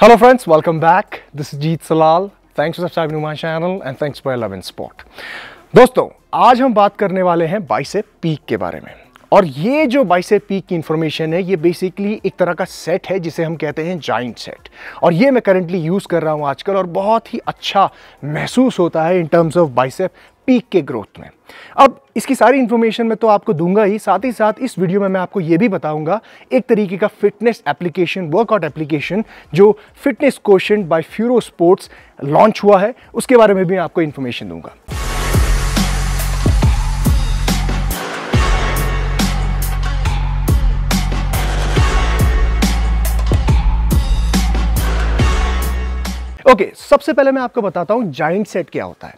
Hello friends, welcome back. This is Jeet Salal. Thanks for subscribing to my channel and thanks for your love and support. दोस्तों आज हम बात करने वाले हैं बाइसेप पीक के बारे में और ये जो बाइसेप पीक की इन्फॉर्मेशन है ये बेसिकली एक तरह का सेट है जिसे हम कहते हैं जॉइंट सेट और ये मैं करंटली यूज़ कर रहा हूँ आजकल और बहुत ही अच्छा महसूस होता है in terms of bicep peak के ग्रोथ में अब इसकी सारी इन्फॉर्मेशन मैं तो आपको दूंगा ही साथ ही साथ इस वीडियो में मैं आपको ये भी बताऊंगा एक तरीके का फिटनेस एप्लीकेशन वर्कआउट एप्लीकेशन जो fitness question by Furo sports launch हुआ है उसके बारे में भी मैं आपको इन्फॉर्मेशन दूंगा ओके okay, सबसे पहले मैं आपको बताता हूँ जाइंट सेट क्या होता है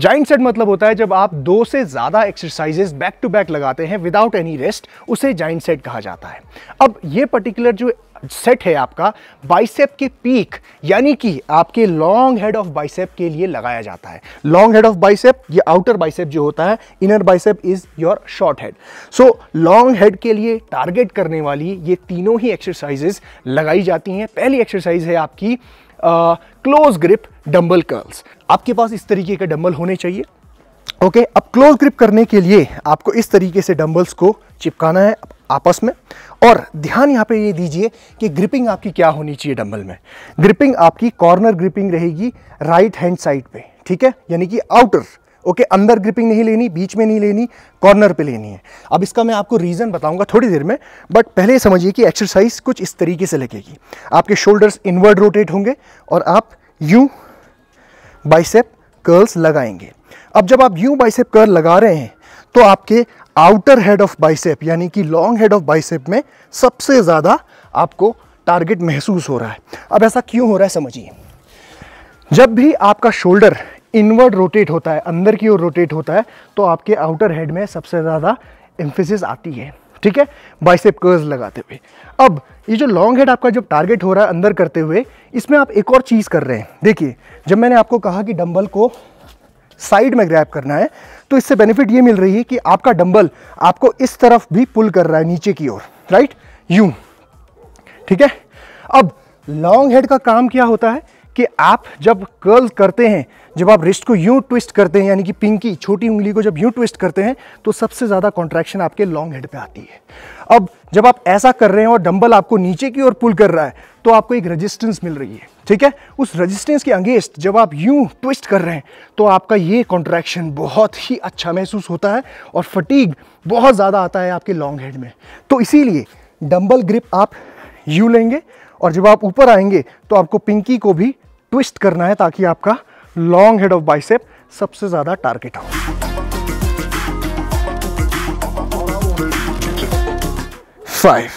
जाइंट सेट मतलब होता है जब आप दो से ज़्यादा एक्सरसाइजेस बैक टू बैक लगाते हैं विदाउट एनी रेस्ट उसे जाइंट सेट कहा जाता है अब ये पर्टिकुलर जो सेट है आपका बाइसेप के पीक यानी कि आपके लॉन्ग हेड ऑफ बाइसेप के लिए लगाया जाता है लॉन्ग हेड ऑफ बाइसेप ये आउटर बाइसेप जो होता है inner bicep is your short head so long head के लिए टारगेट करने वाली ये तीनों ही एक्सरसाइजेस लगाई जाती हैं पहली एक्सरसाइज है आपकी क्लोज ग्रिप डम्बल कर्ल्स आपके पास इस तरीके के डम्बल होने चाहिए ओके okay, अब क्लोज ग्रिप करने के लिए आपको इस तरीके से डम्बल्स को चिपकाना है आपस में और ध्यान यहाँ पे ये दीजिए कि ग्रिपिंग आपकी क्या होनी चाहिए डम्बल में ग्रिपिंग आपकी कॉर्नर ग्रिपिंग रहेगी राइट हैंड साइड पे ठीक है यानी कि आउटर ओके okay, अंदर ग्रिपिंग नहीं लेनी बीच में नहीं लेनी कॉर्नर पे लेनी है अब इसका मैं आपको रीज़न बताऊंगा थोड़ी देर में बट पहले समझिए कि एक्सरसाइज कुछ इस तरीके से लगेगी आपके शोल्डर्स इनवर्ड रोटेट होंगे और आप यू बाइसेप कर्ल्स लगाएंगे अब जब आप यू बाइसेप कर्ल लगा रहे हैं तो आपके आउटर हेड ऑफ बाइसेप यानी कि लॉन्ग हेड ऑफ बाइसेप में सबसे ज़्यादा आपको टारगेट महसूस हो रहा है अब ऐसा क्यों हो रहा है समझिए जब भी आपका शोल्डर इनवर्ड रोटेट होता है अंदर की ओर रोटेट होता है तो आपके आउटर हेड में सबसे ज़्यादा एम्फेसिस आती है ठीक है बाइसेप कर्ज लगाते हुए अब ये जो लॉन्ग हेड आपका जब टारगेट हो रहा है अंदर करते हुए इसमें आप एक और चीज़ कर रहे हैं देखिए जब मैंने आपको कहा कि डंबल को साइड में ग्रैप करना है तो इससे बेनिफिट ये मिल रही है कि आपका डंबल आपको इस तरफ भी पुल कर रहा है नीचे की ओर राइट यू ठीक है अब लॉन्ग हेड का काम क्या होता है कि आप जब कर्ल करते हैं जब आप रिस्ट को यूं ट्विस्ट करते हैं यानी कि पिंकी छोटी उंगली को जब यूं ट्विस्ट करते हैं तो सबसे ज़्यादा कॉन्ट्रैक्शन आपके लॉन्ग हेड पे आती है अब जब आप ऐसा कर रहे हैं और डंबल आपको नीचे की ओर पुल कर रहा है तो आपको एक रजिस्टेंस मिल रही है ठीक है उस रजिस्टेंस के अंगेंस्ट जब आप यूं ट्विस्ट कर रहे हैं तो आपका ये कॉन्ट्रैक्शन बहुत ही अच्छा महसूस होता है और फटीग बहुत ज़्यादा आता है आपके लॉन्ग हेड में तो इसीलिए डंबल ग्रिप आप यू लेंगे और जब आप ऊपर आएंगे तो आपको पिंकी को भी ट्विस्ट करना है ताकि आपका लॉन्ग हेड ऑफ बाइसेप सबसे ज़्यादा टारगेट हो फाइव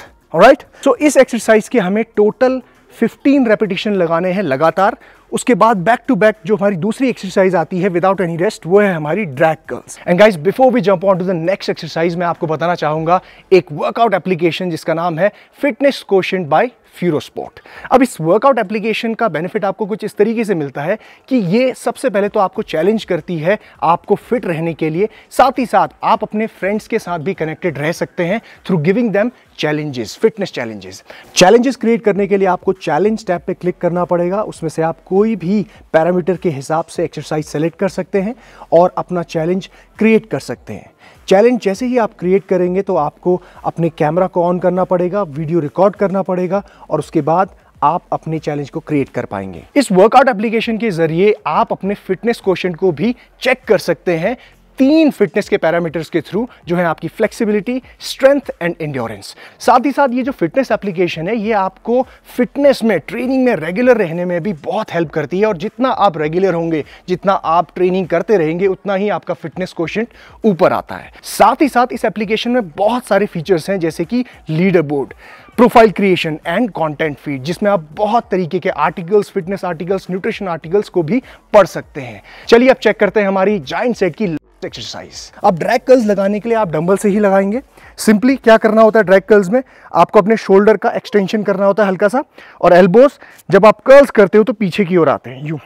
राइट सो इस एक्सरसाइज के हमें टोटल 15 रेपिटेशन लगाने हैं लगातार उसके बाद बैक टू बैक जो हमारी दूसरी एक्सरसाइज आती है विदाउट एनी रेस्ट वो है हमारी drag curls and guys before we jump on to the next exercise मैं आपको बताना चाहूंगा एक वर्कआउट एप्लीकेशन जिसका नाम है फिटनेस क्वेश्चन बाय फ्यूरोस्पोर्ट अब इस वर्कआउट एप्लीकेशन का बेनिफिट आपको कुछ इस तरीके से मिलता है कि ये सबसे पहले तो आपको चैलेंज करती है आपको फिट रहने के लिए साथ ही साथ आप अपने फ्रेंड्स के साथ भी कनेक्टेड रह सकते हैं through giving them challenges fitness challenges challenges create करने के लिए आपको चैलेंज टैब पे क्लिक करना पड़ेगा उसमें से आप कोई भी पैरामीटर के हिसाब से एक्सरसाइज सेलेक्ट कर सकते हैं और अपना चैलेंज क्रिएट कर सकते हैं चैलेंज जैसे ही आप क्रिएट करेंगे तो आपको अपने कैमरा को ऑन करना पड़ेगा वीडियो रिकॉर्ड करना पड़ेगा और उसके बाद आप अपने चैलेंज को क्रिएट कर पाएंगे इस वर्कआउट एप्लीकेशन के जरिए आप अपने फिटनेस क्वेश्चन को भी चेक कर सकते हैं तीन फिटनेस के पैरामीटर्स के थ्रू जो है आपकी फ्लेक्सिबिलिटी स्ट्रेंथ एंड इंड्योरेंस साथ ही साथ ये जो फिटनेस एप्लीकेशन है ये आपको फिटनेस में ट्रेनिंग में रेगुलर रहने में भी बहुत हेल्प करती है और जितना आप रेगुलर होंगे जितना आप ट्रेनिंग करते रहेंगे उतना ही आपका फिटनेस क्वेश्चन ऊपर आता है साथ ही साथ इस एप्लीकेशन में बहुत सारे फीचर्स हैं जैसे कि leader board profile creation and content feed जिसमें आप बहुत तरीके के articles fitness articles nutrition articles को भी पढ़ सकते हैं चलिए अब चेक करते हैं हमारी जॉइंट सेट की एक्सरसाइज अब ड्रैग कर्ल्स लगाने के लिए आप डंबल से ही लगाएंगे सिंपली क्या करना होता है ड्रैग कर्ल्स में आपको अपने शोल्डर का एक्सटेंशन करना होता है हल्का सा और एल्बोस जब आप कर्ल्स करते हो तो पीछे की ओर आते हैं यू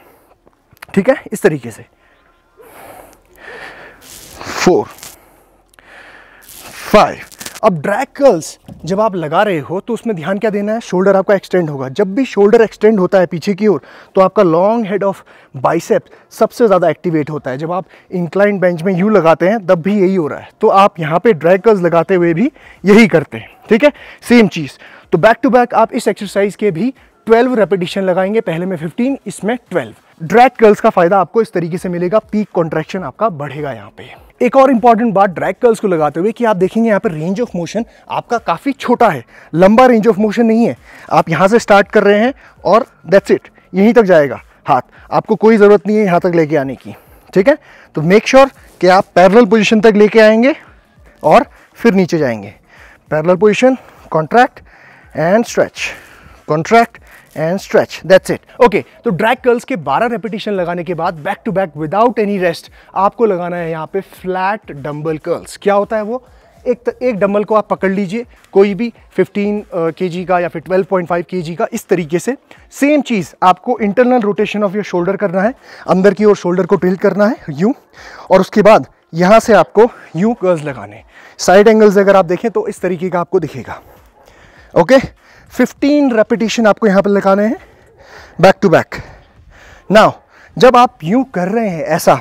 ठीक है इस तरीके से फोर फाइव अब ड्रैग कर्ल्स जब आप लगा रहे हो तो उसमें ध्यान क्या देना है शोल्डर आपका एक्सटेंड होगा जब भी शोल्डर एक्सटेंड होता है पीछे की ओर तो आपका लॉन्ग हेड ऑफ बाइसेप सबसे ज़्यादा एक्टिवेट होता है जब आप इंक्लाइन बेंच में यू लगाते हैं तब भी यही हो रहा है तो आप यहाँ पे ड्रैग कर्ल्स लगाते हुए भी यही करते हैं ठीक है सेम चीज़ तो बैक टू बैक आप इस एक्सरसाइज के भी ट्वेल्व रेपिटिशन लगाएंगे पहले में फिफ्टीन इसमें ट्वेल्व ड्रैग कर्ल्स का फायदा आपको इस तरीके से मिलेगा पीक कॉन्ट्रैक्शन आपका बढ़ेगा यहाँ पे एक और इंपॉर्टेंट बात ड्रैग कर्ल्स को लगाते हुए कि आप देखेंगे यहाँ पर रेंज ऑफ मोशन आपका काफ़ी छोटा है लंबा रेंज ऑफ मोशन नहीं है आप यहाँ से स्टार्ट कर रहे हैं और दैट्स इट यहीं तक जाएगा हाथ आपको कोई ज़रूरत नहीं है यहाँ तक लेके आने की ठीक है तो मेक श्योर sure कि आप पैरल पोजिशन तक लेके आएंगे और फिर नीचे जाएंगे parallel position contract and stretch contract and stretch that's it okay तो ड्रैग कर्ल्स के 12 रेपिटेशन लगाने के बाद back to back without any rest आपको लगाना है यहाँ पे फ्लैट डम्बल कर्ल्स क्या होता है वो एक एक डम्बल को आप पकड़ लीजिए कोई भी 15 के uh, का या फिर 12.5 पॉइंट के जी का इस तरीके से सेम चीज़ आपको internal rotation of your shoulder करना है अंदर की ओर शोल्डर को ट्रिल करना है यूँ और उसके बाद यहाँ से आपको यूँ कर्ल्स लगाने साइड एंगल्स अगर आप देखें तो इस तरीके का आपको दिखेगा ओके okay? फिफ्टीन रेपिटेशन आपको यहाँ पर लगाने हैं बैक टू बैक नाउ जब आप यूँ कर रहे हैं ऐसा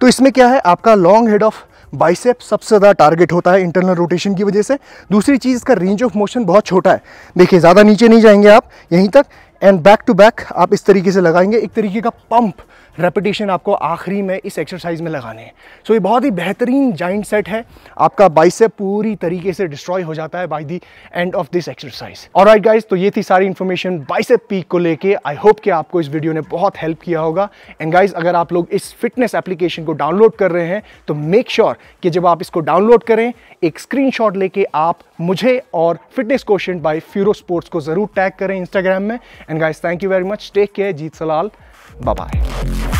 तो इसमें क्या है आपका लॉन्ग हेड ऑफ बाइसेप सबसे ज़्यादा टारगेट होता है इंटरनल रोटेशन की वजह से दूसरी चीज़ इसका रेंज ऑफ मोशन बहुत छोटा है देखिए ज़्यादा नीचे नहीं जाएंगे आप यहीं तक एंड बैक टू बैक आप इस तरीके से लगाएंगे एक तरीके का पंप रेपिटेशन आपको आखिरी में इस एक्सरसाइज में लगाने हैं सो so, ये बहुत ही बेहतरीन जॉइंट सेट है आपका बाइसेप पूरी तरीके से डिस्ट्रॉय हो जाता है by the end of this exercise और राइट गाइज तो ये थी सारी इन्फॉर्मेशन बाइसेप पीक को लेके आई होप कि आपको इस वीडियो ने बहुत हेल्प किया होगा एंड गाइज अगर आप लोग इस फिटनेस एप्लीकेशन को डाउनलोड कर रहे हैं तो मेक श्योर sure कि जब आप इसको डाउनलोड करें एक स्क्रीन लेके आप मुझे और फिटनेस क्वेश्चन बाई फ्यूरो स्पोर्ट्स को जरूर टैग करें इंस्टाग्राम में and and guys thank you very much take care Jeet सलाल बाय